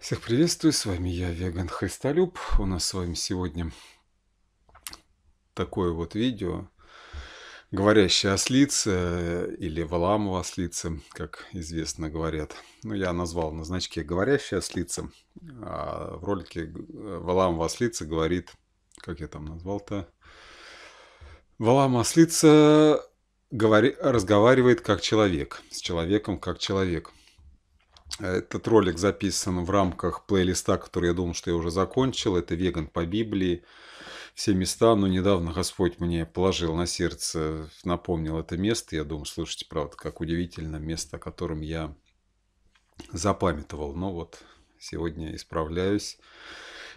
Всех приветствую, с вами я, Веган Христолюб. У нас с вами сегодня такое вот видео, говорящая ослица э, или Валамова ослица, как известно говорят. Ну, я назвал на значке говорящая ослица, а в ролике э, Валамова ослица говорит, как я там назвал-то, Валамова ослица говори, разговаривает как человек, с человеком как человек. Этот ролик записан в рамках плейлиста, который я думал, что я уже закончил. Это «Веган по Библии». Все места, но недавно Господь мне положил на сердце, напомнил это место. Я думаю, слушайте, правда, как удивительно, место, о котором я запамятовал. Но ну вот сегодня исправляюсь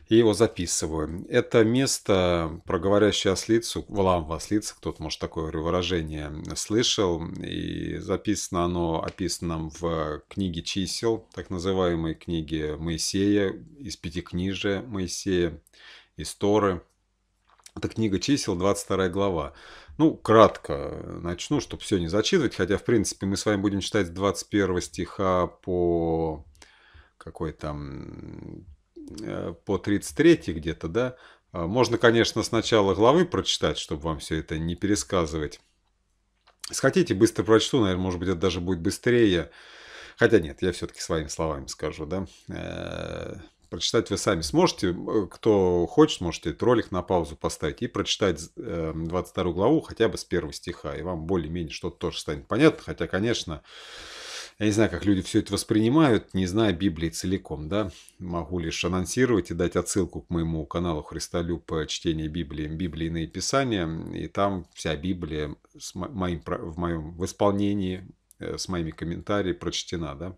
и его записываю. Это место про говорящую ослицу, валам в ослице, кто-то, может, такое выражение слышал. И записано оно, описано в книге чисел, так называемой книге Моисея, из пятикнижия Моисея, из Торы. Это книга чисел, 22 глава. Ну, кратко начну, чтобы все не зачитывать, хотя, в принципе, мы с вами будем читать с 21 стиха по какой там Э, по 33 где-то, да. А, можно, конечно, сначала главы прочитать, чтобы вам все это не пересказывать. Если хотите, быстро прочту, наверное, может быть, это даже будет быстрее. Хотя нет, я все-таки своими словами скажу, да. Э, прочитать вы сами сможете. Э, кто хочет, можете этот ролик на паузу поставить и прочитать 22 главу хотя бы с первого стиха. И вам более-менее что-то тоже станет понятно. Хотя, конечно, я не знаю, как люди все это воспринимают, не знаю Библии целиком, да. Могу лишь анонсировать и дать отсылку к моему каналу Христолюб э, «Чтение Библии. Библийные писания». И там вся Библия с моим, в моем в исполнении, э, с моими комментариями прочтена, да.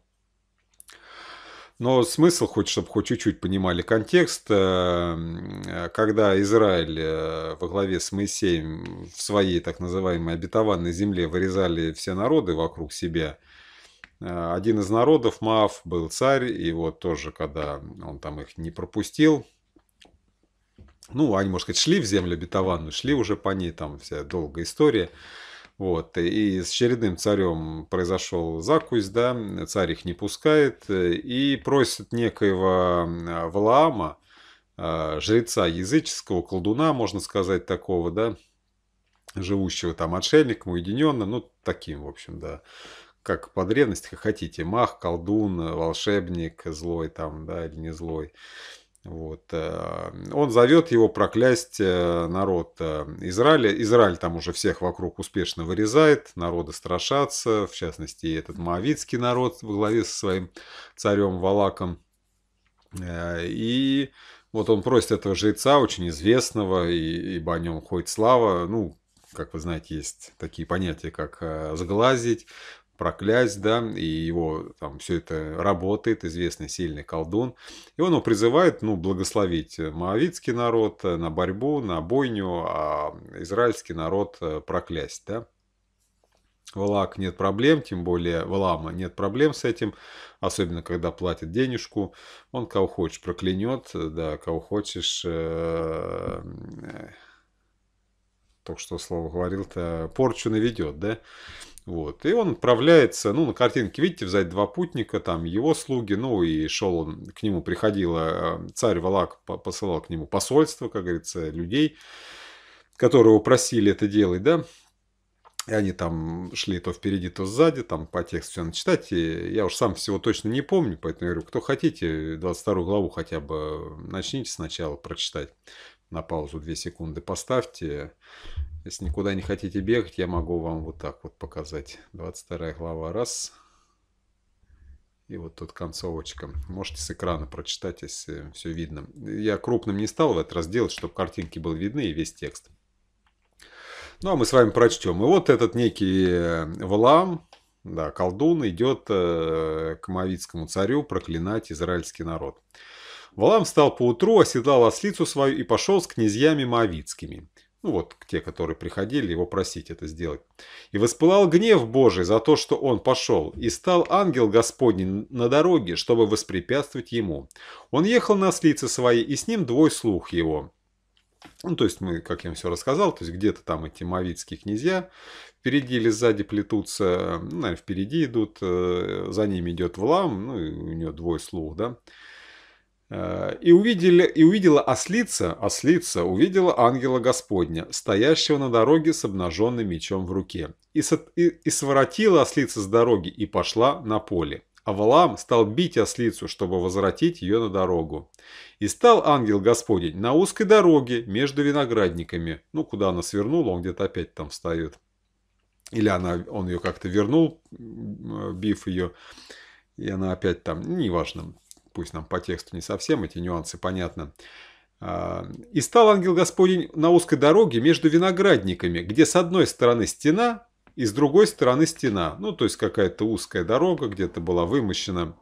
Но смысл, хоть чтобы хоть чуть-чуть понимали контекст, э, когда Израиль во главе с Моисеем в своей так называемой обетованной земле вырезали все народы вокруг себя – Э, один из народов, Маав, был царь, и вот тоже, когда он там их не пропустил, ну, они, может сказать, шли в землю обетованную, шли уже по ней, там вся долгая история. Вот, и с очередным царем произошел закусь, да, царь их не пускает, и просит некоего э, Валаама, э, жреца языческого, колдуна, можно сказать, такого, да, живущего там отшельником, уединенным, ну, таким, в общем, да, как по древности, как хотите, мах, колдун, волшебник, злой там, да, или не злой. Вот. Э, он зовет его проклясть э, народ э, Израиля. Израиль там уже всех вокруг успешно вырезает, народы страшатся, в частности, и этот моавитский народ во главе со своим царем Валаком. И вот он просит этого жреца, очень известного, и, ибо о нем ходит слава, ну, как вы знаете, есть такие понятия, как сглазить, проклясть, да, и его там все это работает, известный сильный колдун. И он его призывает, ну, благословить э, моавитский народ э, на борьбу, на бойню, а израильский народ э, проклясть, да. Валак нет проблем, тем более Валама нет проблем с этим, особенно когда платит денежку. Он кого хочешь проклянет, да, кого хочешь... Э только что слово говорил-то, порчу наведет, да? Вот. И он отправляется, ну, на картинке, видите, взять два путника, там его слуги, ну, и шел он, к нему приходило, э, царь Валак посылал к нему посольство, как говорится, людей, которые его просили это делать, да, и они там шли то впереди, то сзади, там по тексту все надо И я уж сам всего точно не помню, поэтому я говорю, кто хотите, 22 главу хотя бы начните сначала прочитать. На паузу 2 секунды поставьте если никуда не хотите бегать, я могу вам вот так вот показать. 22 глава, раз. И вот тут концовочка. Можете с экрана прочитать, если все видно. Я крупным не стал в этот раздел, чтобы картинки были видны и весь текст. Ну, а мы с вами прочтем. И вот этот некий э, Валаам, да, колдун, идет э, к Моавицкому царю проклинать израильский народ. Валам встал поутру, оседлал ослицу свою и пошел с князьями Моавицкими – ну вот те, которые приходили его просить это сделать. «И воспылал гнев Божий за то, что он пошел, и стал ангел Господний на дороге, чтобы воспрепятствовать ему. Он ехал на слице своей, и с ним двой слух его». Ну, то есть, мы, как я вам все рассказал, то есть, где-то там эти мавицкие князья впереди или сзади плетутся, ну, наверное, впереди идут, э, за ними идет Влам, ну, и у нее двое слух, да, Э, и, увидели, и увидела ослица, ослица увидела ангела Господня, стоящего на дороге с обнаженным мечом в руке. И, со, и, и своротила ослица с дороги и пошла на поле. А Авалам стал бить ослицу, чтобы возвратить ее на дорогу. И стал ангел Господень на узкой дороге между виноградниками. Ну, куда она свернула, он где-то опять там встает. Или она, он ее как-то вернул, э, бив ее, и она опять там, неважно пусть нам по тексту не совсем эти нюансы понятны. А, «И стал ангел Господень на узкой дороге между виноградниками, где с одной стороны стена и с другой стороны стена». Ну, то есть какая-то узкая дорога где-то была вымощена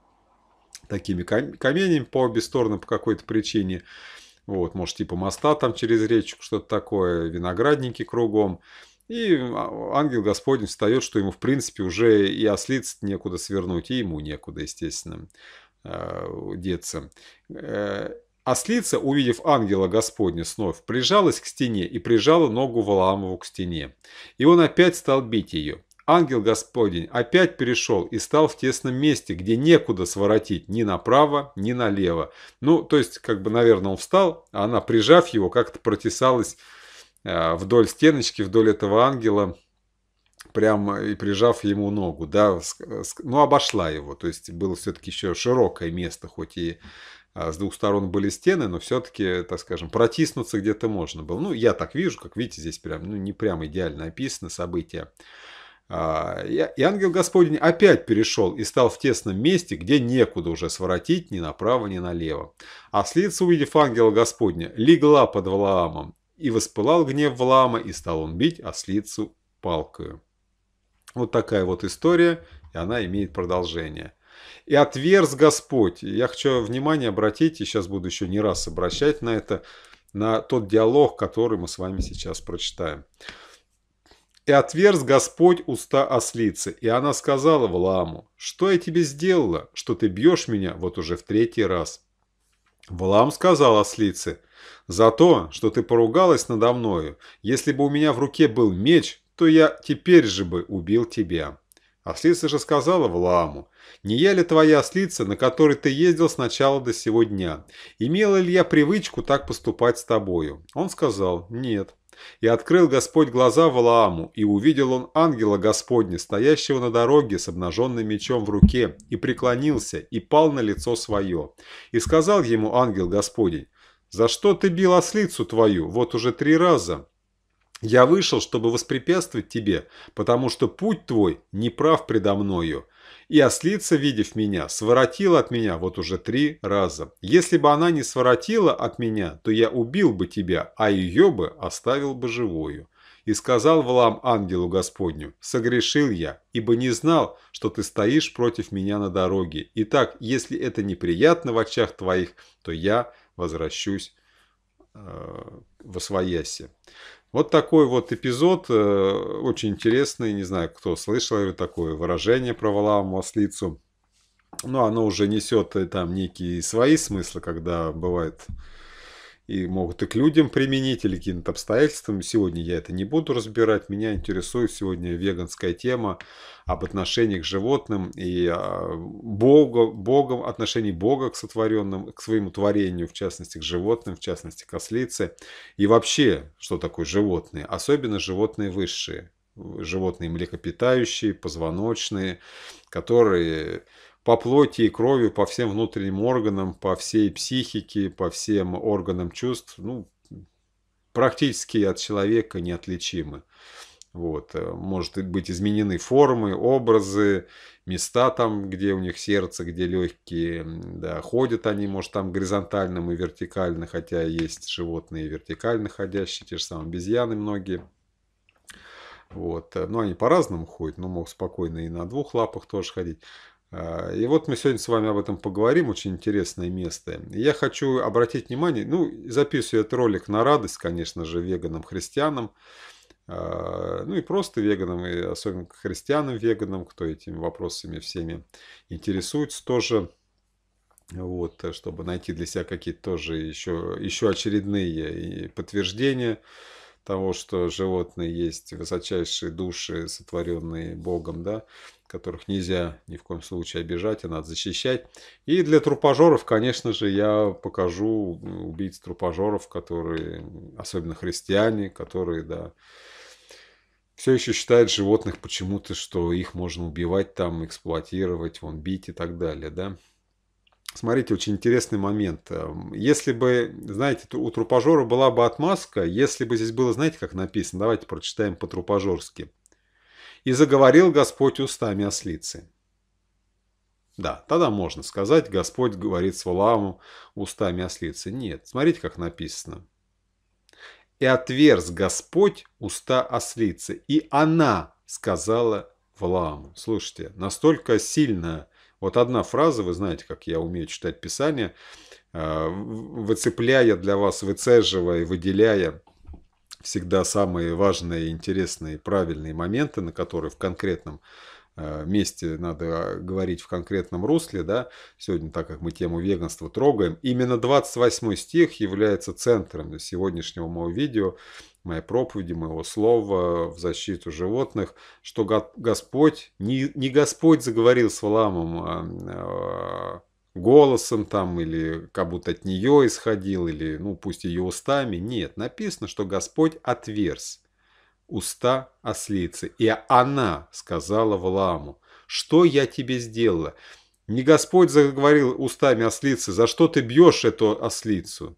такими каменями по обе стороны по какой-то причине. Вот, может, типа моста там через речку, что-то такое, виноградники кругом. И а, ангел Господень встает, что ему, в принципе, уже и ослиться некуда свернуть, и ему некуда, естественно. Э, деться. Э, ослица, увидев ангела Господня снова прижалась к стене и прижала ногу Валаамову к стене. И он опять стал бить ее. Ангел Господень опять перешел и стал в тесном месте, где некуда своротить ни направо, ни налево. Ну, то есть, как бы, наверное, он встал, а она, прижав его, как-то протесалась э, вдоль стеночки, вдоль этого ангела, прям и прижав ему ногу, да, ну, обошла его, то есть было все-таки еще широкое место, хоть и а, с двух сторон были стены, но все-таки, так скажем, протиснуться где-то можно было. Ну, я так вижу, как видите, здесь прям, ну, не прям идеально описано события. А, и ангел Господень опять перешел и стал в тесном месте, где некуда уже своротить ни направо, ни налево. А вслед, увидев ангела Господня, легла под Валаамом, и воспылал гнев Валаама, и стал он бить ослицу палкою. Вот такая вот история, и она имеет продолжение. И отверз Господь. Я хочу внимание обратить, и сейчас буду еще не раз обращать на это, на тот диалог, который мы с вами сейчас прочитаем. «И отверз Господь уста ослицы, и она сказала Вламу, «Что я тебе сделала, что ты бьешь меня вот уже в третий раз?» Влам сказал ослице, «За то, что ты поругалась надо мною, если бы у меня в руке был меч, то я теперь же бы убил тебя. Ослица а же сказала Вламу, не я ли твоя ослица, на которой ты ездил с начала до сего дня? Имела ли я привычку так поступать с тобою? Он сказал, нет. И открыл Господь глаза Валааму, и увидел он ангела Господня, стоящего на дороге с обнаженным мечом в руке, и преклонился, и пал на лицо свое. И сказал ему ангел Господень, «За что ты бил ослицу твою? Вот уже три раза». Я вышел, чтобы воспрепятствовать тебе, потому что путь твой неправ предо мною. И ослица, видев меня, своротила от меня вот уже три раза. Если бы она не своротила от меня, то я убил бы тебя, а ее бы оставил бы живою. И сказал Валам ангелу Господню, согрешил я, ибо не знал, что ты стоишь против меня на дороге. Итак, если это неприятно в очах твоих, то я возвращусь э, во свояси. Вот такой вот эпизод, э, очень интересный, не знаю, кто слышал его, такое выражение про Валаама маслицу. Но ну, оно уже несет э, там некие свои смыслы, когда бывает и могут и к людям применить, или каким-то обстоятельствам. Сегодня я это не буду разбирать. Меня интересует сегодня веганская тема об отношениях к животным и а, Бога, Богом, отношении Бога к сотворенным, к своему творению, в частности, к животным, в частности, к ослице. И вообще, что такое животные, особенно животные высшие, животные млекопитающие, позвоночные, которые по плоти и крови, по всем внутренним органам, по всей психике, по всем органам чувств, ну, практически от человека неотличимы. Вот. Э, может быть изменены формы, образы, места там, где у них сердце, где легкие. Да, ходят они, может, там горизонтально и вертикально, хотя есть животные вертикально ходящие, те же самые обезьяны многие. Вот. Э, но они по-разному ходят, но могут спокойно и на двух лапах тоже ходить. А, и вот мы сегодня с вами об этом поговорим, очень интересное место. я хочу обратить внимание, ну, записываю этот ролик на радость, конечно же, веганам, христианам, а, ну и просто веганам, и особенно христианам-веганам, кто этими вопросами всеми интересуется тоже, вот, э, чтобы найти для себя какие-то тоже еще, еще очередные э, подтверждения, того, что животные есть высочайшие души, сотворенные Богом, да, которых нельзя ни в коем случае обижать, а надо защищать. И для трупожоров, конечно же, я покажу убийц трупожоров, которые, особенно христиане, которые, да, все еще считают животных почему-то, что их можно убивать там, эксплуатировать, вон, бить и так далее, да. Смотрите, очень интересный момент. Эм, если бы, знаете, у трупажора была бы отмазка, если бы здесь было, знаете, как написано, давайте прочитаем по-трупажорски. «И заговорил Господь устами ослицы». Да, тогда можно сказать, Господь говорит с Валаамом устами ослицы. Нет, смотрите, как написано. «И отверз Господь уста ослицы, и она сказала Валааму». Слушайте, настолько сильно вот одна фраза, вы знаете, как я умею читать Писание, э, выцепляя для вас, выцеживая, выделяя всегда самые важные, интересные, правильные моменты, на которые в конкретном э, месте надо э, говорить в конкретном русле, да, сегодня, так как мы тему веганства трогаем, именно 28 стих является центром сегодняшнего моего видео, моей проповеди, моего слова в защиту животных, что Господь, не, не Господь заговорил с Валамом а, а, голосом там, или как будто от нее исходил, или, ну, пусть ее устами. Нет, написано, что Господь отверз уста ослицы, и она сказала Валаму, что я тебе сделала? Не Господь заговорил устами ослицы, за что ты бьешь эту ослицу?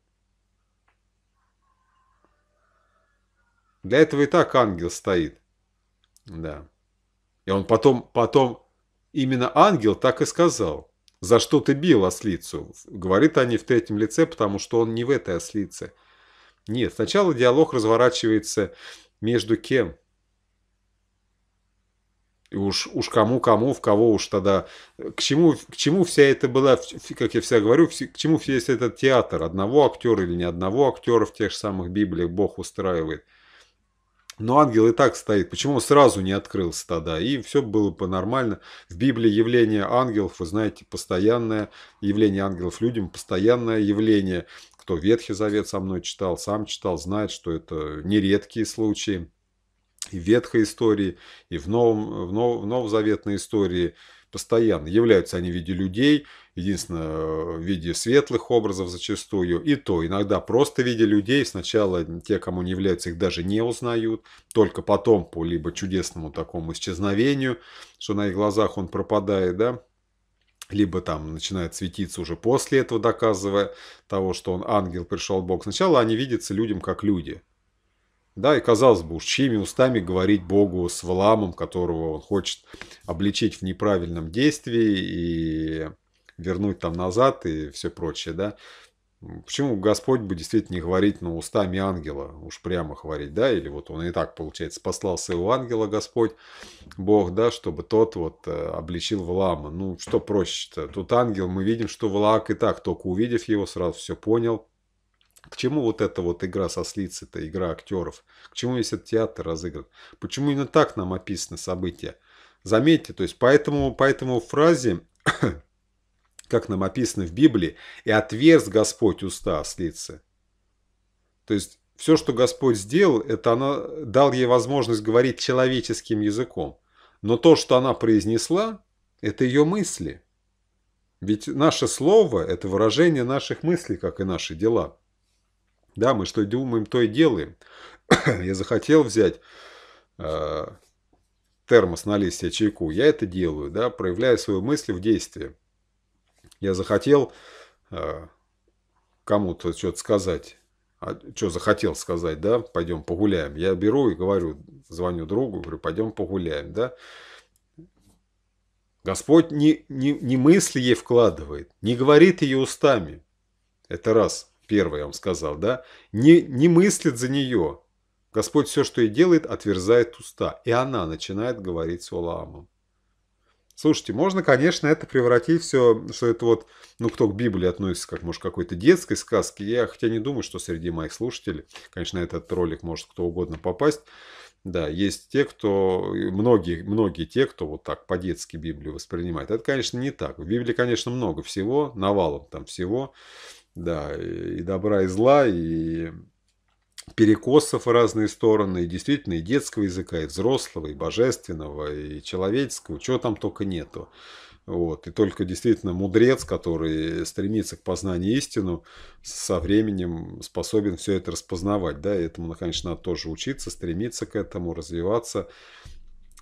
Для этого и так ангел стоит. Да. И он потом, потом, именно ангел так и сказал. За что ты бил ослицу? Говорит они в третьем лице, потому что он не в этой ослице. Нет, сначала диалог разворачивается между кем? И уж, уж кому, кому, в кого уж тогда, к чему, к чему вся это была, как я всегда говорю, к чему весь этот театр, одного актера или не одного актера в тех же самых Библиях Бог устраивает – но ангел и так стоит. Почему он сразу не открылся тогда? И все было бы нормально. В Библии явление ангелов, вы знаете, постоянное явление ангелов людям, постоянное явление. Кто Ветхий Завет со мной читал, сам читал, знает, что это нередкие случаи. И в Ветхой истории, и в, новом, в, нов, в новозаветной истории постоянно являются они в виде людей – единственное, в виде светлых образов зачастую. И то, иногда просто в виде людей. Сначала те, кому не являются, их даже не узнают. Только потом по либо чудесному такому исчезновению, что на их глазах он пропадает, да, либо там начинает светиться уже после этого, доказывая того, что он ангел, пришел Бог. Сначала они видятся людям как люди. Да, и казалось бы, уж чьими устами говорить Богу с Валамом, которого он хочет обличить в неправильном действии и вернуть там назад и все прочее, да. Почему Господь бы действительно не говорить на ну, устами ангела, уж прямо говорить, да, или вот он и так, получается, послал своего ангела Господь, Бог, да, чтобы тот вот э, обличил влама. Ну, что проще-то? Тут ангел, мы видим, что влак и так, только увидев его, сразу все понял. К чему вот эта вот игра со слиц-то, игра актеров? К чему весь этот театр разыгран? Почему именно так нам описаны события? Заметьте, то есть поэтому, по этому фразе как нам описано в Библии, и отверз Господь уста ослицы. То есть все, что Господь сделал, это она дал ей возможность говорить человеческим языком. Но то, что она произнесла, это ее мысли. Ведь наше слово – это выражение наших мыслей, как и наши дела. Да, мы что думаем, то и делаем. Я захотел взять э, термос, на себе чайку. Я это делаю, да, проявляя свою мысль в действии. Я захотел э, кому-то что-то сказать. А что захотел сказать, да, пойдем погуляем. Я беру и говорю, звоню другу, говорю, пойдем погуляем, да. Господь не, не, не мысли ей вкладывает, не говорит ее устами. Это раз, первое я вам сказал, да. Не, не мыслит за нее. Господь все, что и делает, отверзает уста. И она начинает говорить с Валаамом. Слушайте, можно, конечно, это превратить все, что это вот, ну, кто к Библии относится, как, может, какой-то детской сказке. Я хотя не думаю, что среди моих слушателей, конечно, этот ролик может кто угодно попасть. Да, есть те, кто, многие, многие те, кто вот так по-детски Библию воспринимает. Это, конечно, не так. В Библии, конечно, много всего, навалом там всего. Да, и добра, и зла, и перекосов в разные стороны, и действительно и детского языка, и взрослого, и божественного, и человеческого, чего там только нету. Вот. И только действительно мудрец, который стремится к познанию истину, со временем способен все это распознавать. Да? И этому, ну, конечно, надо тоже учиться, стремиться к этому, развиваться.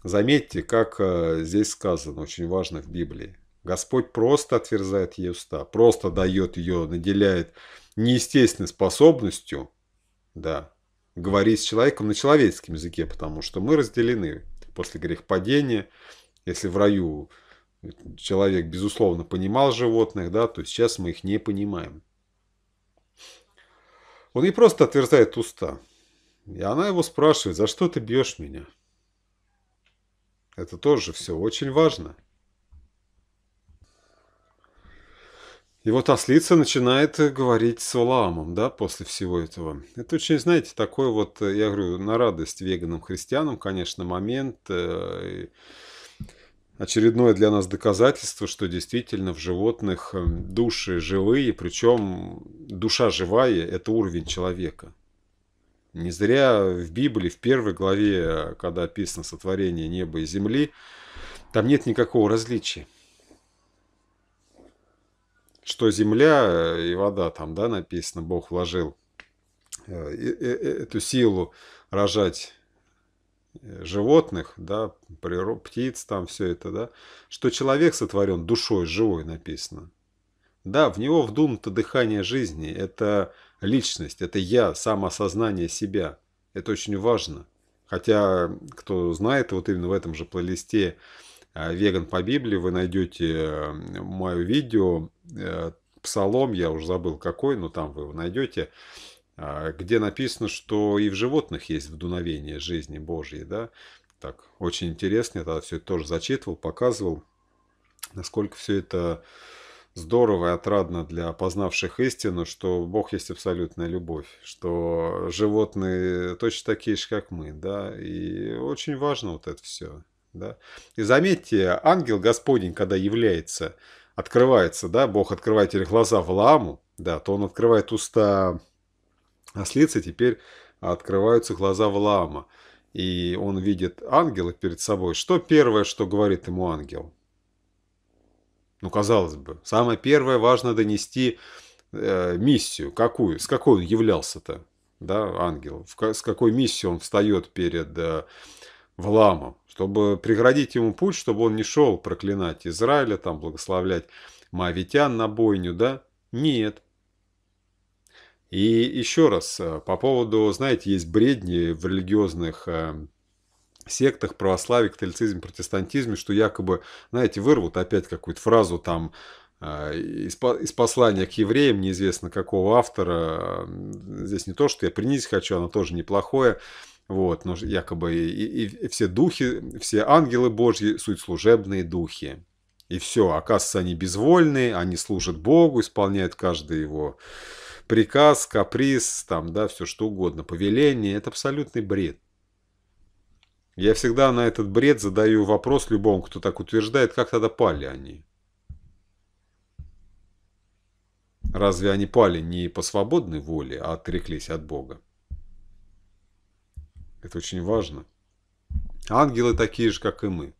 Заметьте, как э, здесь сказано, очень важно в Библии. Господь просто отверзает ей уста, просто дает ее, наделяет неестественной способностью – да. Говори с человеком на человеческом языке, потому что мы разделены после грехопадения. Если в раю э, человек, безусловно, понимал животных, да, то сейчас мы их не понимаем. Он не просто отверзает уста. И она его спрашивает, за что ты бьешь меня? Это тоже все очень важно. И вот ослица начинает э, говорить с Валаамом, да, после всего этого. Это очень, знаете, такой вот, э, я говорю, на радость веганам-христианам, конечно, момент. Э, очередное для нас доказательство, что действительно в животных души живые, причем душа живая – это уровень человека. Не зря в Библии, в первой главе, когда описано сотворение неба и земли, там нет никакого различия что земля э, и вода, там, да, написано, Бог вложил э, э, эту силу рожать животных, да, природ, птиц, там все это, да, что человек сотворен душой живой, написано. Да, в него вдумано дыхание жизни, это личность, это я, самоосознание себя. Это очень важно. Хотя, кто знает, вот именно в этом же плейлисте Э, «Веган по Библии», вы найдете э, мое видео, э, псалом, я уже забыл какой, но там вы его найдете, где написано, что и в животных есть вдуновение жизни Божьей, да, так, очень интересно, я тогда все это тоже зачитывал, показывал, насколько все это здорово и отрадно для познавших истину, что Бог есть абсолютная любовь, что животные точно такие же, как мы, да, и очень важно вот это все. Да? И заметьте, ангел Господень, когда является, открывается, да, Бог открывает или глаза Ламу, да, то он открывает уста ослицы, а теперь открываются глаза в Лама, И он видит ангела перед собой. Что первое, что говорит ему ангел? Ну, казалось бы, самое первое важно донести э, миссию. Какую? С какой он являлся-то? Да, ангел. В, с какой миссией он встает перед э, Вламом, чтобы преградить ему путь, чтобы он не шел проклинать Израиля, там благословлять моавитян на бойню, да? Нет. И еще раз, э, по поводу, знаете, есть бредни в религиозных э, сектах, православии, католицизм, протестантизме, что якобы, знаете, вырвут опять какую-то фразу там э, из, из послания к евреям, неизвестно какого автора, здесь не то, что я принять хочу, она тоже неплохое, вот, ну, якобы и, и, и все духи, все ангелы Божьи – суть служебные духи. И все, оказывается, они безвольные, они служат Богу, исполняют каждый его приказ, каприз, там, да, все что угодно, повеление. Это абсолютный бред. Я всегда на этот бред задаю вопрос любому, кто так утверждает, как тогда пали они? Разве они пали не по свободной воле, а отреклись от Бога? Это очень важно. Ангелы такие же, как и мы.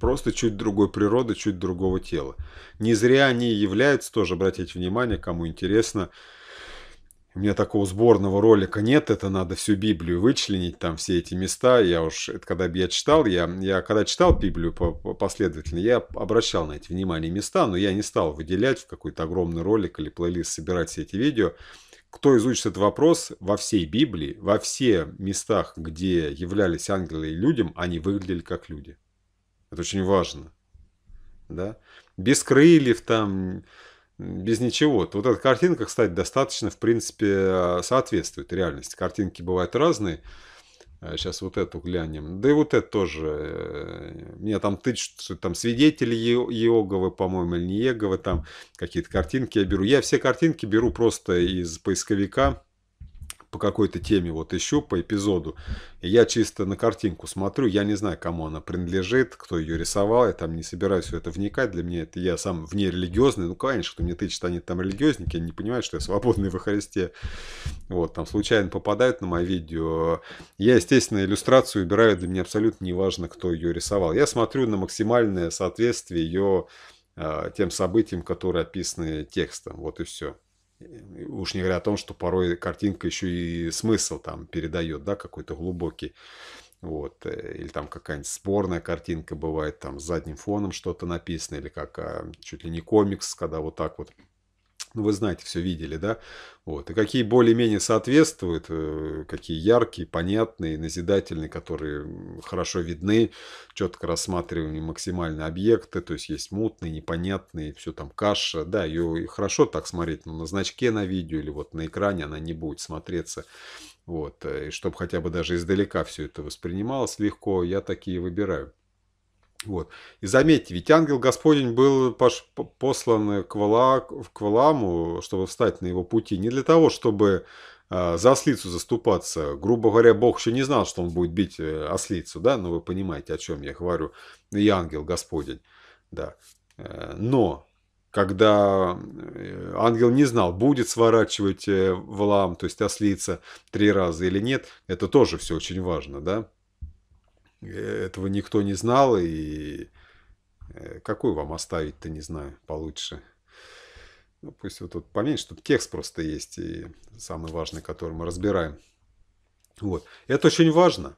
Просто чуть другой природы, чуть другого тела. Не зря они являются, тоже обратите внимание, кому интересно. У меня такого сборного ролика нет, это надо всю Библию вычленить, там все эти места. Я уж, это когда я читал, я, я когда читал Библию последовательно, я обращал на эти внимание места, но я не стал выделять в какой-то огромный ролик или плейлист, собирать все эти видео кто изучит этот вопрос во всей Библии, во всех местах, где являлись ангелы и людям, они выглядели как люди. Это очень важно. Да? Без крыльев там, без ничего. Вот эта картинка, кстати, достаточно, в принципе, соответствует реальности. Картинки бывают разные. Сейчас э, вот эту глянем. Да и вот это тоже. Э, меня там тычут, что там свидетели Иоговы, по-моему, или не Еговы, там какие-то картинки я беру. Я все картинки беру просто из поисковика по какой-то теме вот ищу, по эпизоду, и я чисто на картинку смотрю, я не знаю, кому она принадлежит, кто ее рисовал, я там не собираюсь в это вникать, для меня это, я сам вне религиозный, ну, конечно, кто мне тычет, они там религиозники, они не понимают, что я свободный во Христе, вот, там случайно попадают на мое видео, я, естественно, иллюстрацию убираю, для меня абсолютно неважно кто ее рисовал, я смотрю на максимальное соответствие ее а, тем событиям, которые описаны текстом. Вот и все. Уж не говоря о том, что порой картинка еще и смысл там передает, да, какой-то глубокий. Вот. Э, или там какая-нибудь спорная картинка бывает, там с задним фоном что-то написано, или как а, чуть ли не комикс, когда вот так вот ну, вы знаете, все видели, да, вот, и какие более-менее соответствуют, э, какие яркие, понятные, назидательные, которые хорошо видны, четко рассматриваемые максимально объекты, то есть есть мутные, непонятные, все там каша, да, ее хорошо так смотреть, но на значке на видео или вот на экране она не будет смотреться, вот, и чтобы хотя бы даже издалека все это воспринималось легко, я такие выбираю. Вот. И заметьте, ведь ангел Господень был послан к, Вала, к Валааму, чтобы встать на его пути, не для того, чтобы а, за ослицу заступаться. Грубо говоря, Бог еще не знал, что он будет бить э, ослицу, да, но ну, вы понимаете, о чем я говорю, и ангел Господень, да. Э, но когда э, ангел не знал, будет сворачивать Валам, то есть ослица, три раза или нет, это тоже все очень важно, да. Этого никто не знал, и э, какую вам оставить-то, не знаю, получше. Ну, пусть вот тут поменьше, тут текст просто есть, и самый важный, который мы разбираем. Вот. Это очень важно.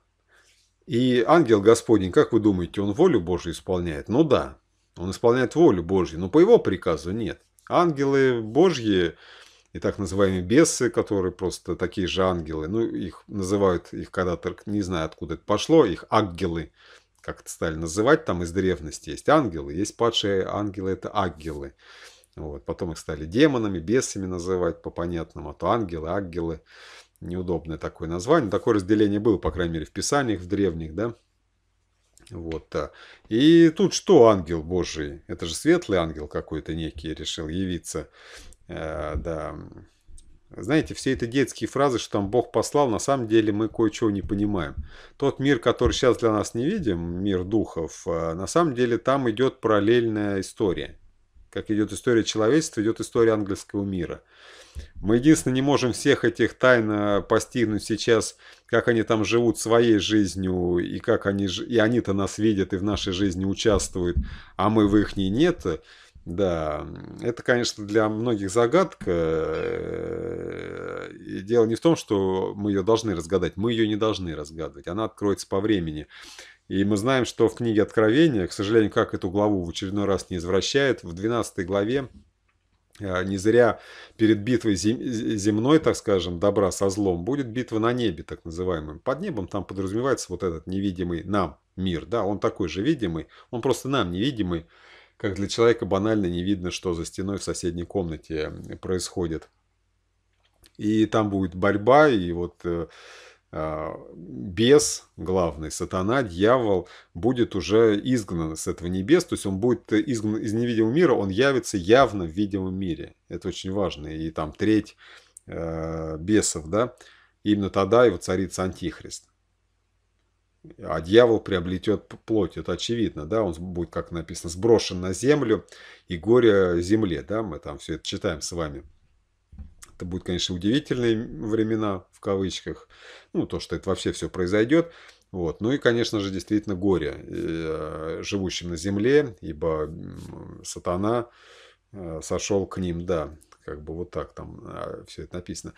И ангел Господень, как вы думаете, он волю Божью исполняет? Ну да, он исполняет волю Божью, но по его приказу нет. Ангелы Божьи, и так называемые бесы, которые просто такие же ангелы. Ну, их называют, их когда-то, не знаю, откуда это пошло, их ангелы, как это стали называть, там из древности есть ангелы, есть падшие ангелы, это ангелы. Вот. Потом их стали демонами, бесами называть по-понятному, а то ангелы, ангелы, Неудобное такое название. Такое разделение было, по крайней мере, в писаниях, в древних, да. Вот. А. И тут что ангел Божий? Это же светлый ангел какой-то некий решил явиться Э, да. Знаете, все это детские фразы, что там Бог послал, на самом деле мы кое-чего не понимаем. Тот мир, который сейчас для нас не видим, мир духов, э, на самом деле там идет параллельная история. Как идет история человечества, идет история английского мира. Мы единственное не можем всех этих тайн э, постигнуть сейчас, как они там живут своей жизнью, и как они, и они-то нас видят и в нашей жизни участвуют, а мы в их нет. Да, это, конечно, для многих загадка. Э, и дело не в том, что мы ее должны разгадать, мы ее не должны разгадывать. Она откроется по времени. И мы знаем, что в книге Откровения, к сожалению, как эту главу в очередной раз не извращает, в 12 главе а, не зря перед битвой земной, так скажем, добра со злом, будет битва на небе, так называемым. Под небом там подразумевается вот этот невидимый нам мир, да, он такой же видимый, он просто нам невидимый, как для человека банально не видно, что за стеной в соседней комнате происходит. И там будет борьба, и вот э, а, бес, главный, сатана, дьявол, будет уже изгнан с этого небес, то есть он будет э, изгнан из невидимого мира, он явится явно в видимом мире. Это очень важно. И там треть э, бесов, да, именно тогда его царится Антихрист а дьявол приобретет плоть. Это очевидно, да, он будет, как написано, сброшен на землю и горе земле, да, мы там все это читаем с вами. Это будут, конечно, удивительные времена, в кавычках, ну, то, что это вообще все произойдет. Вот. Ну и, конечно же, действительно горе э, живущим на земле, ибо сатана э, сошел к ним, да, как бы вот так там э, все это написано.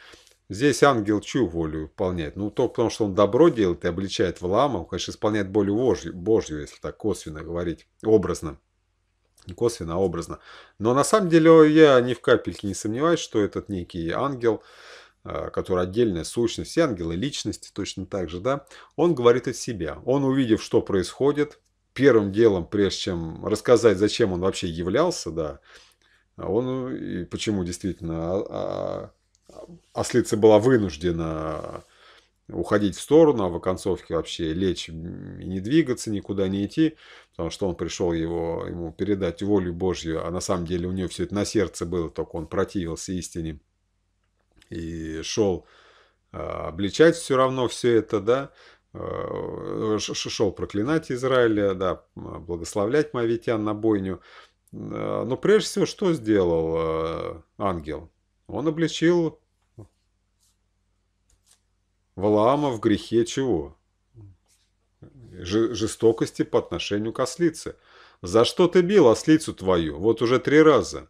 Здесь ангел чью волю выполняет? Ну, только потому, что он добро делает и обличает в он, конечно, исполняет волю Божью, Божью, если так косвенно говорить, образно. Не косвенно, а образно. Но на самом деле я ни в капельке не сомневаюсь, что этот некий ангел, э, который отдельная сущность, все ангелы личности точно так же, да, он говорит от себя. Он, увидев, что происходит, первым делом, прежде чем рассказать, зачем он вообще являлся, да, он э, и почему действительно а, а, ослица была вынуждена уходить в сторону, а в оконцовке вообще лечь и не двигаться, никуда не идти, потому что он пришел его, ему передать волю Божью, а на самом деле у него все это на сердце было, только он противился истине и шел а, обличать все равно все это, да, а, шел проклинать Израиля, да, благословлять мавитян на бойню. А, но прежде всего, что сделал ангел? Он обличил Валаама в грехе чего? Жестокости по отношению к ослице. За что ты бил ослицу твою? Вот уже три раза.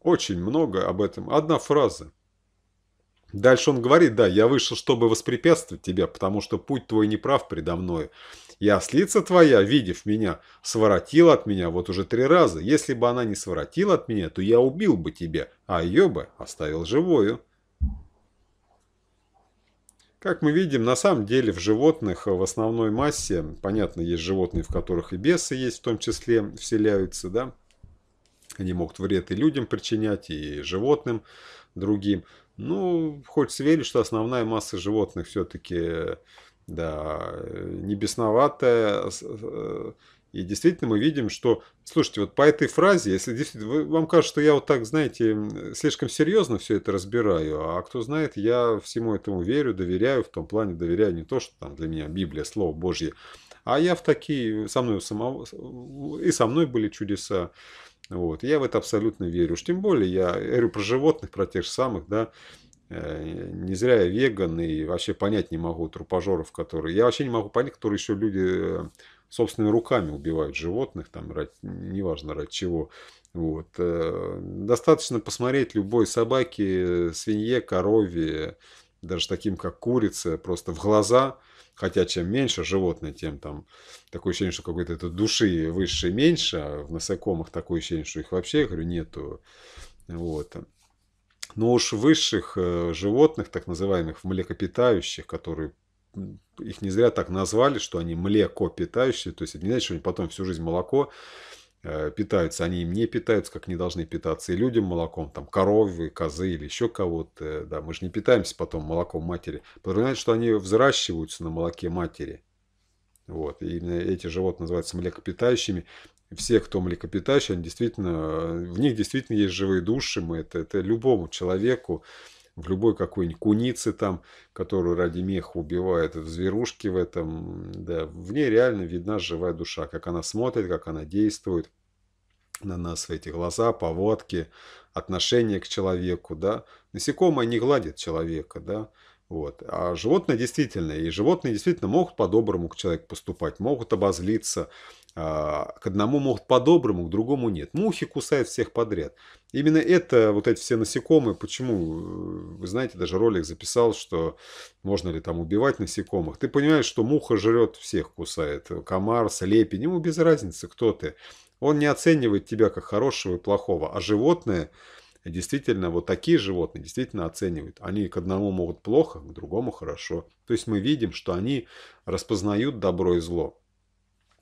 Очень много об этом. Одна фраза. Дальше он говорит, да, я вышел, чтобы воспрепятствовать тебе, потому что путь твой неправ предо мною. И ослица твоя, видев меня, своротила от меня вот уже три раза. Если бы она не своротила от меня, то я убил бы тебя, а ее бы оставил живою. Как мы видим, на самом деле в животных в основной массе, понятно, есть животные, в которых и бесы есть, в том числе вселяются, да, они могут вред и людям причинять, и животным другим. Ну, хочется верить, что основная масса животных все-таки да, небесноватая, э, И действительно мы видим, что, слушайте, вот по этой фразе, если действительно, вам кажется, что я вот так, знаете, слишком серьезно все это разбираю, а кто знает, я всему этому верю, доверяю, в том плане доверяю не то, что там для меня Библия, Слово Божье, а я в такие, со мной самого, и со мной были чудеса. Вот. Я в это абсолютно верю. Уж тем более я говорю про животных, про тех же самых, да, э, не зря я веган и вообще понять не могу трупожоров, которые... Я вообще не могу понять, которые еще люди э, собственными руками убивают животных, там, ради, неважно ради чего. Вот. Э, достаточно посмотреть любой собаке, свинье, корове, даже таким, как курица, просто в глаза – Хотя чем меньше животное, тем там такое ощущение, что какой-то это души выше меньше. А в насекомых такое ощущение, что их вообще, я говорю, нету. Вот. Но уж высших э, животных, так называемых млекопитающих, которые их не зря так назвали, что они млекопитающие, то есть это не значит, что они потом всю жизнь молоко Э, питаются, они им не питаются, как не должны питаться и людям молоком, там, коровы, козы или еще кого-то, э, да, мы же не питаемся потом молоком матери. Подразумевает, что они взращиваются на молоке матери. Вот, и именно эти животные называются млекопитающими. Все, кто млекопитающие, они действительно, э, в них действительно есть живые души, мы это, это любому человеку, в любой какой-нибудь кунице там, которую ради меха убивают, в зверушке в этом, да, в ней реально видна живая душа, как она смотрит, как она действует на нас эти глаза, поводки отношение к человеку, да. Насекомое не гладит человека, да. Вот. А животные действительно, и животные действительно могут по-доброму к человеку поступать, могут обозлиться. А, к одному могут по-доброму, к другому нет. Мухи кусают всех подряд. Именно это, вот эти все насекомые, почему, э, вы знаете, даже ролик записал, что можно ли там убивать насекомых. Ты понимаешь, что муха жрет всех, кусает. Э, комар, слепень, ему без разницы, кто ты. Он не оценивает тебя как хорошего и плохого, а животные, действительно, вот такие животные действительно оценивают. Они к одному могут плохо, к другому хорошо. То есть мы видим, что они распознают добро и зло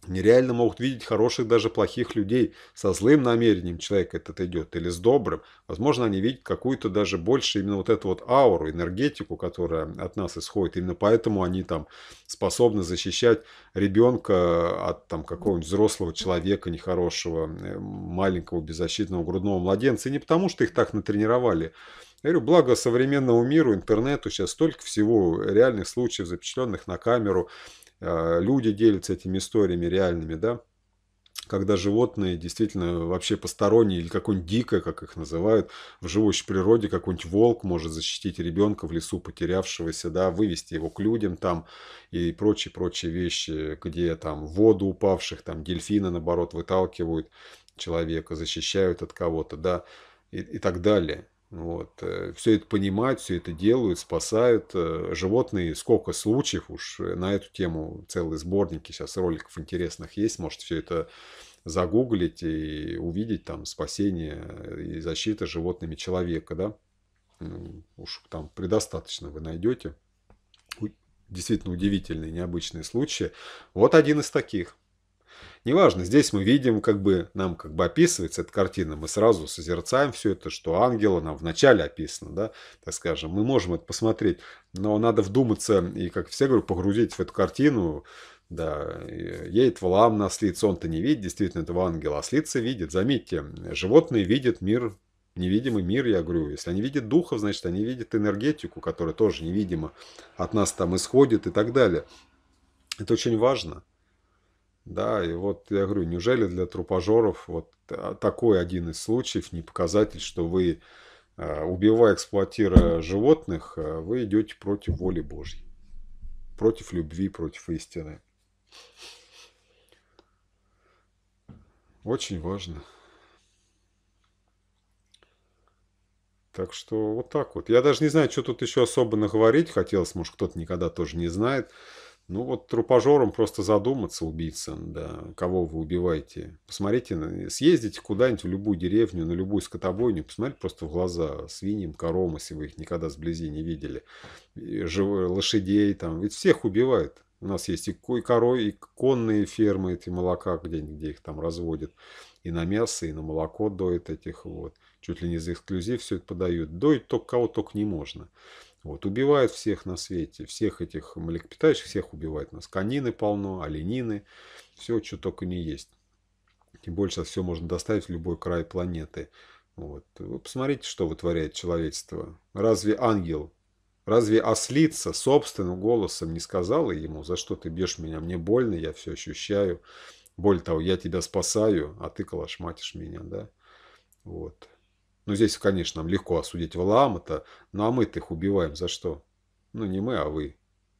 нереально могут видеть хороших, даже плохих людей. Со злым намерением человек этот идет или с добрым. Возможно, они видят какую-то даже больше именно вот эту вот ауру, энергетику, которая от нас исходит. Именно поэтому они там способны защищать ребенка от там какого-нибудь взрослого человека нехорошего, э, маленького беззащитного грудного младенца. И не потому, что их так натренировали, я говорю, благо современному миру, интернету сейчас столько всего реальных случаев, запечатленных на камеру, а, люди делятся этими историями реальными, да, когда животные действительно вообще посторонние или какое-нибудь дикое, как их называют, в живущей природе какой-нибудь волк может защитить ребенка в лесу потерявшегося, да, вывести его к людям там и прочие-прочие вещи, где там воду упавших, там дельфины, наоборот, выталкивают человека, защищают от кого-то, да, и, и так далее. Вот. Э, все это понимают, все это делают, спасают. Э, животные, сколько случаев уж э, на эту тему, целые сборники сейчас роликов интересных есть, Может все это загуглить и увидеть там спасение и защита животными человека, да. Уж там предостаточно вы найдете. Действительно удивительные, необычные случаи. Вот один из таких. Неважно, здесь мы видим, как бы нам как бы описывается эта картина, мы сразу созерцаем все это, что ангела нам вначале описано, да, так скажем, мы можем это посмотреть, но надо вдуматься и, как все говорю, погрузить в эту картину, да, едет Валаам на ослице, он-то не видит действительно этого ангела, ослица а видит, заметьте, животные видят мир невидимый мир, я говорю. Если они видят духов, значит, они видят энергетику, которая тоже невидима от нас там исходит и так далее. Это очень важно. Да, и вот я говорю, неужели для трупожоров вот а, такой один из случаев не показатель, что вы, а, убивая, эксплуатируя животных, а, вы идете против воли Божьей, против любви, против истины. Очень важно. Так что вот так вот. Я даже не знаю, что тут еще особо наговорить хотелось. Может, кто-то никогда тоже не знает. Ну вот трупожором просто задуматься, убийцам, да, кого вы убиваете. Посмотрите, съездите куда-нибудь в любую деревню, на любую скотобойню, посмотрите просто в глаза свиньям, кором, если вы их никогда сблизи не видели, живые лошадей там, ведь всех убивают. У нас есть и корой, и конные фермы, эти молока где-нибудь, где их там разводят, и на мясо, и на молоко доят этих вот. Чуть ли не за эксклюзив все это подают. Доить только кого только не можно. Вот, убивают всех на свете, всех этих млекопитающих, всех убивают нас. Канины полно, оленины, все, что только не есть. Тем более сейчас все можно доставить в любой край планеты. Вот. Вы посмотрите, что вытворяет человечество. Разве ангел, разве ослица собственным голосом не сказала ему, за что ты бьешь меня, мне больно, я все ощущаю. Более того, я тебя спасаю, а ты колошматишь меня, да? Вот. Ну, здесь, конечно, нам легко осудить Валаама-то, ну, а мы-то их убиваем за что? Ну, не мы, а вы,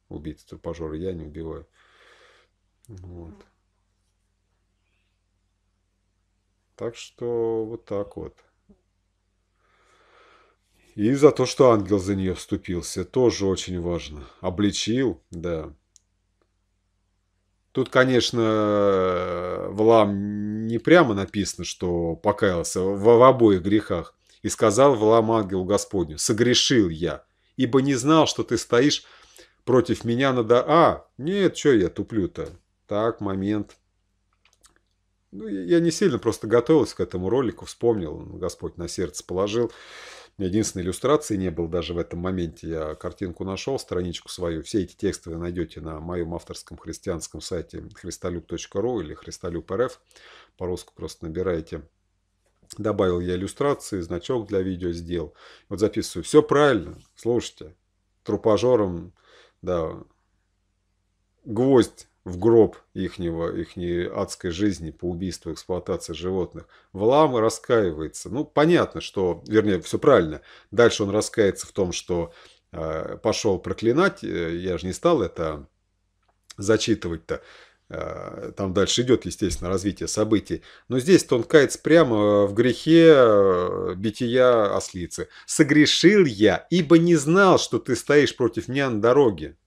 убийцы трупожора, я не убиваю. Вот. Так что вот так вот. И за то, что ангел за нее вступился, тоже очень важно. Обличил, да. Тут, конечно, Валам не прямо написано, что покаялся в, в обоих грехах. И сказал Валам ангелу Господню, согрешил я, ибо не знал, что ты стоишь против меня надо... А-», а, нет, что я туплю-то? Так, момент. Ну, я не сильно просто готовился к этому ролику, вспомнил, Господь на сердце положил единственной иллюстрации не было даже в этом моменте. Я картинку нашел, страничку свою. Все эти тексты вы найдете на моем авторском христианском сайте христолюб.ру или христолюб.рф. По-русски просто набираете. Добавил я иллюстрации, значок для видео сделал. Вот записываю. Все правильно, слушайте. Трупажером, да, гвоздь в гроб ихнего, ихней адской жизни по убийству эксплуатации животных. Валаам раскаивается. Ну, понятно, что, вернее, все правильно. Дальше он раскается в том, что э, пошел проклинать. Э, я же не стал это зачитывать-то. Э, там дальше идет, естественно, развитие событий. Но здесь-то он кается прямо э, в грехе э, бития ослицы. «Согрешил я, ибо не знал, что ты стоишь против меня на дороге».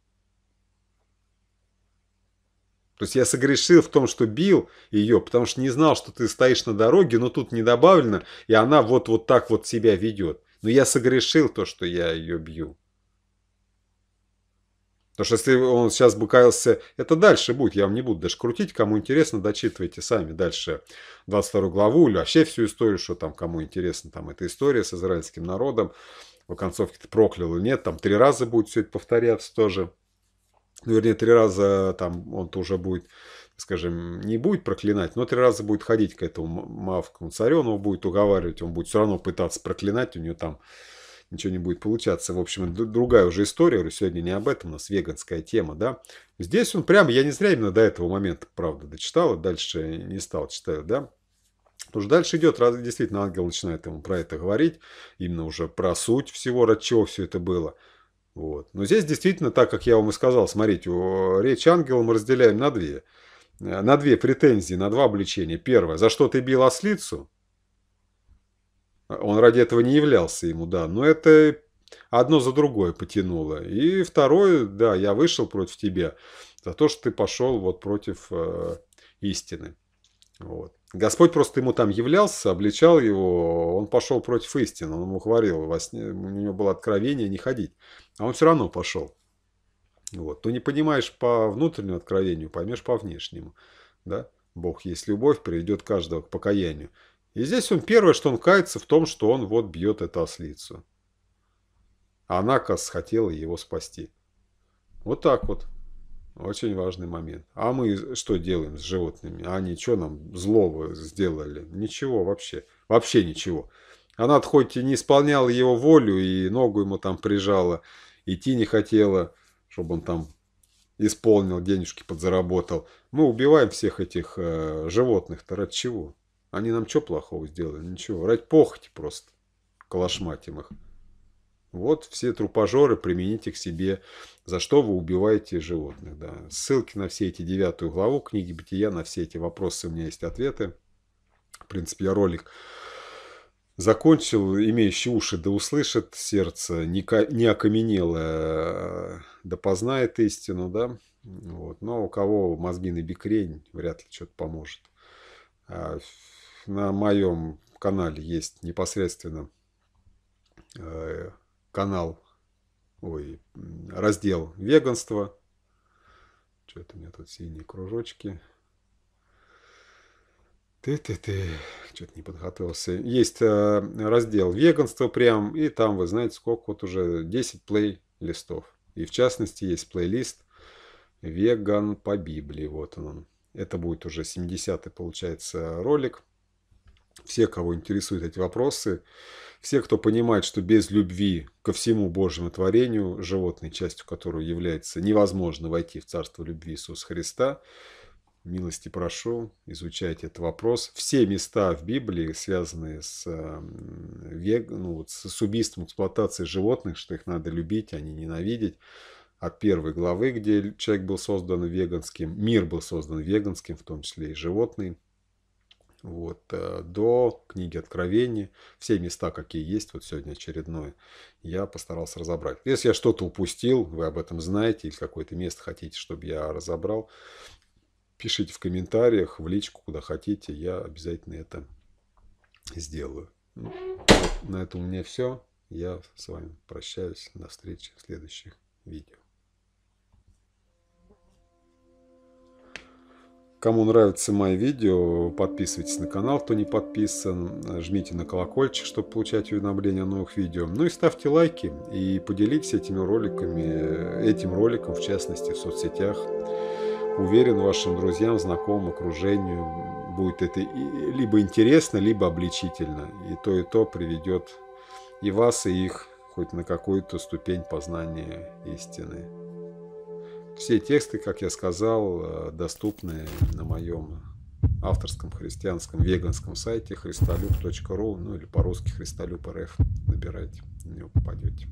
То есть я согрешил в том, что бил ее, потому что не знал, что ты стоишь на дороге, но тут не добавлено, и она вот, вот так вот себя ведет. Но я согрешил то, что я ее бью. Потому что если он сейчас бы каялся, это дальше будет, я вам не буду даже крутить, кому интересно, дочитывайте сами дальше 22 главу или вообще всю историю, что там кому интересно, там эта история с израильским народом, в концовке ты проклял или нет, там три раза будет все это повторяться тоже ну, вернее, три раза там он то уже будет, скажем, не будет проклинать, но три раза будет ходить к этому мавкому царю, он его будет уговаривать, он будет все равно пытаться проклинать, у него там ничего не будет получаться. В общем, другая уже история, говорю, сегодня не об этом, у нас веганская тема, да. Здесь он прямо я не зря именно до этого момента, правда, дочитал, дальше не стал читать, да. Потому что дальше идет, раз действительно ангел начинает ему про это говорить, именно уже про суть всего, ради чего все это было – вот. Но здесь действительно, так как я вам и сказал, смотрите, речь ангела мы разделяем на две. Э, на две претензии, на два обличения. Первое, за что ты бил ослицу, он ради этого не являлся ему, да, но это одно за другое потянуло. И второе, да, я вышел против тебя за то, что ты пошел вот против э, истины. Вот. Господь просто ему там являлся, обличал его, он пошел против истины, он ему говорил, во сне, у него было откровение не ходить, а он все равно пошел. Вот. Ты «Ну, не понимаешь по внутреннему откровению, поймешь по внешнему. Да? Бог есть любовь, приведет каждого к покаянию. И здесь он первое, что он кается в том, что он вот бьет эту ослицу. Она хотела его спасти. Вот так вот. Очень важный момент. А мы что делаем с животными? А они что нам злого сделали? Ничего вообще. Вообще ничего. Она хоть и не исполняла его волю, и ногу ему там прижала, идти не хотела, чтобы он там исполнил, денежки подзаработал. Мы убиваем всех этих э, животных-то ради чего? Они нам что плохого сделали? Ничего. Ради похоти просто. Калашматим их. Вот все трупожоры, примените к себе, за что вы убиваете животных. Да. Ссылки на все эти девятую главу книги «Бытия», на все эти вопросы у меня есть ответы. В принципе, я ролик закончил, имеющий уши да услышит, сердце не, не окаменелое э, да познает истину, да. Вот. Но у кого мозги на бикрень, вряд ли что-то поможет. А на моем канале есть непосредственно э, канал, ой, раздел веганства. Что это у меня тут синие кружочки? Ты-ты-ты, что-то не подготовился. Есть э, раздел веганства прям, и там, вы знаете, сколько, вот уже 10 плей-листов. И в частности есть плейлист «Веган по Библии», вот он. Это будет уже 70-й, получается, ролик все, кого интересуют эти вопросы, все, кто понимает, что без любви ко всему Божьему творению, животной частью которого является невозможно войти в Царство любви Иисуса Христа, милости прошу, изучайте этот вопрос. Все места в Библии, связанные с, эм, вег, ну, вот, с убийством, эксплуатацией животных, что их надо любить, а не ненавидеть, от первой главы, где человек был создан веганским, мир был создан веганским, в том числе и животный вот, э, до книги Откровения, все места, какие есть, вот сегодня очередное, я постарался разобрать. Если я что-то упустил, вы об этом знаете, или какое-то место хотите, чтобы я разобрал, пишите в комментариях, в личку, куда хотите, я обязательно это сделаю. Ну, на этом у меня все. Я с вами прощаюсь. До встречи в следующих видео. Кому нравятся мои видео, подписывайтесь на канал, кто не подписан. Жмите на колокольчик, чтобы получать уведомления о новых видео. Ну и ставьте лайки и поделитесь этими роликами, этим роликом в частности в соцсетях. Уверен, вашим друзьям, знакомым, окружению будет это либо интересно, либо обличительно. И то, и то приведет и вас, и их хоть на какую-то ступень познания истины. Все тексты, как я сказал, э, доступны на моем авторском христианском веганском сайте христолюб.ру, ну или по-русски христолюб.рф набирайте, на него попадете.